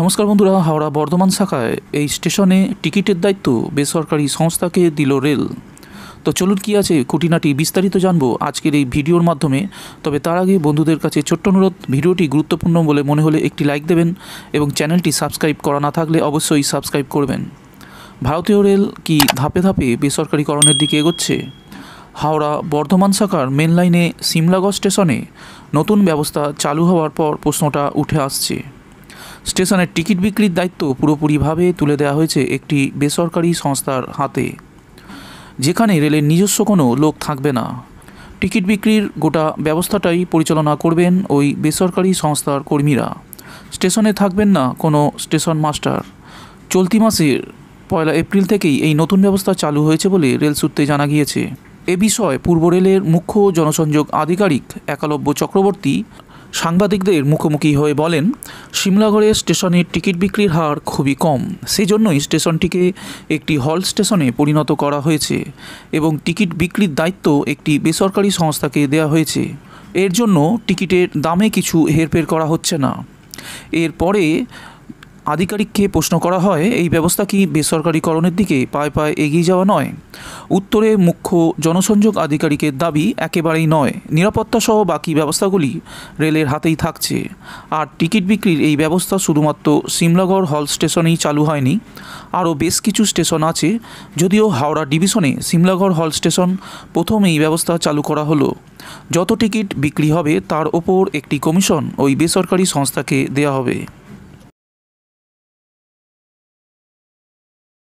নমস্কার বন্ধুরা হাওড়া বর্ধমান শাখায় এই স্টেশনে টিকিটের দায়িত্ব বেসরকারি সংস্থাকে দিল রেল তো চলুন কি আছে খুঁটিনাটি বিস্তারিত জানবো আজকের এই ভিডিওর মাধ্যমে তবে তার আগে বন্ধুদের কাছে ছোট্ট অনুরোধ ভিডিওটি গুরুত্বপূর্ণ বলে মনে হলে একটি লাইক দেবেন এবং চ্যানেলটি সাবস্ক্রাইব করা না থাকলে অবশ্যই সাবস্ক্রাইব করবেন ভারতীয় রেল কি ধাপে ধাপে বেসরকারিকরণের দিকে এগোচ্ছে হাওড়া বর্ধমান শাখার মেন লাইনে সিমলাগড় স্টেশনে নতুন ব্যবস্থা চালু হওয়ার পর প্রশ্নটা উঠে আসছে স্টেশনের টিকিট বিক্রির দায়িত্ব পুরোপুরিভাবে তুলে দেওয়া হয়েছে একটি বেসরকারি সংস্থার হাতে যেখানে রেলের নিজস্ব কোনো লোক থাকবে না টিকিট বিক্রির গোটা ব্যবস্থাটাই পরিচালনা করবেন ওই বেসরকারি সংস্থার কর্মীরা স্টেশনে থাকবেন না কোনো স্টেশন মাস্টার চলতি মাসের পয়লা এপ্রিল থেকেই এই নতুন ব্যবস্থা চালু হয়েছে বলে রেল সূত্রে জানা গিয়েছে এ বিষয়ে পূর্ব রেলের মুখ্য জনসংযোগ আধিকারিক একালব্য চক্রবর্তী সাংবাদিকদের মুখোমুখি হয়ে বলেন সিমলাগড়ে স্টেশনের টিকিট বিক্রির হার খুবই কম সেই জন্যই স্টেশনটিকে একটি হল স্টেশনে পরিণত করা হয়েছে এবং টিকিট বিক্রির দায়িত্ব একটি বেসরকারি সংস্থাকে দেওয়া হয়েছে এর জন্য টিকিটের দামে কিছু হেরফের করা হচ্ছে না এরপরে আধিকারিককে প্রশ্ন করা হয় এই ব্যবস্থা কি বেসরকারিকরণের দিকে পায়ে পায়ে এগিয়ে যাওয়া নয় উত্তরে মুখ্য জনসংযোগ আধিকারিকের দাবি একেবারেই নয় নিরাপত্তা সহ বাকি ব্যবস্থাগুলি রেলের হাতেই থাকছে আর টিকিট বিক্রির এই ব্যবস্থা শুধুমাত্র সিমলাগড় হল স্টেশনেই চালু হয়নি আরও বেশ কিছু স্টেশন আছে যদিও হাওড়া ডিভিশনে সিমলাগড় হল স্টেশন প্রথম এই ব্যবস্থা চালু করা হলো যত টিকিট বিক্রি হবে তার ওপর একটি কমিশন ওই বেসরকারি সংস্থাকে দেয়া হবে